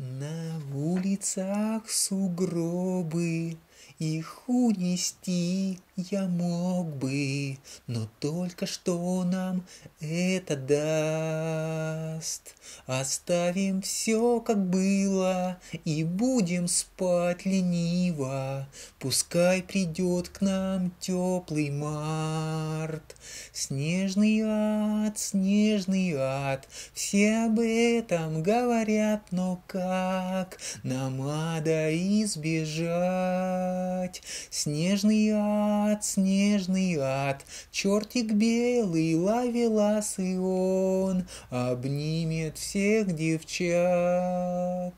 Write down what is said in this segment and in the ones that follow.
На улицах сугробы, их унести я мог бы, но только что нам это даст. Оставим все, как было, и будем спать лениво. Пускай придет к нам теплый март. Снежный ад, снежный ад, все об этом говорят, но как нам надо избежать? Снежный ад, ад, снежный ад, чертик белый, лавелас и он обнимет всех девчат.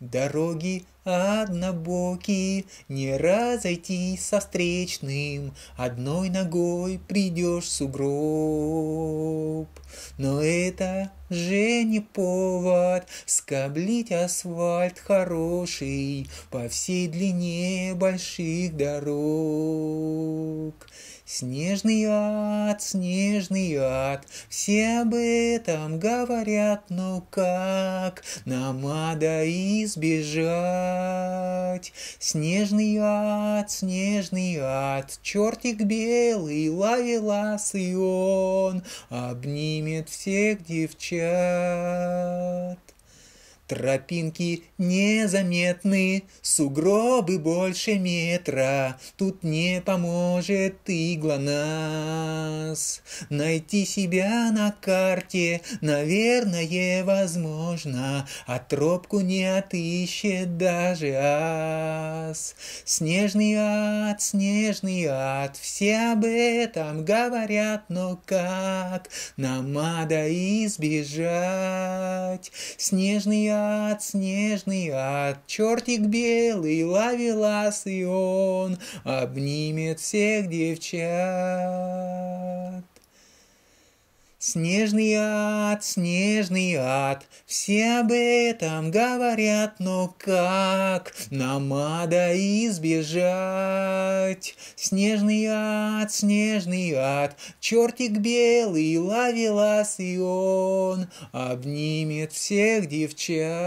Дороги однобокие, не разойтись со встречным, Одной ногой придешь в сугроб. Но это же не повод скоблить асфальт хороший По всей длине больших дорог. Снежный ад, снежный ад, все об этом говорят, но как нам надо избежать? Снежный ад, снежный ад, чертик белый, лавелас и он обнимет всех девчат. Тропинки незаметны, сугробы больше метра, Тут не поможет игла нас. Найти себя на карте, наверное, возможно, А тропку не отыщет даже ас. Снежный ад, снежный ад, все об этом говорят, но как? Нам надо избежать. Снежный ад, ад, снежный ад, чертик белый, лавелас и он обнимет всех девчат. Снежный ад, снежный ад, все об этом говорят, но как нам ада избежать? Снежный ад, снежный ад, чертик белый, ловелас и он обнимет всех девчат.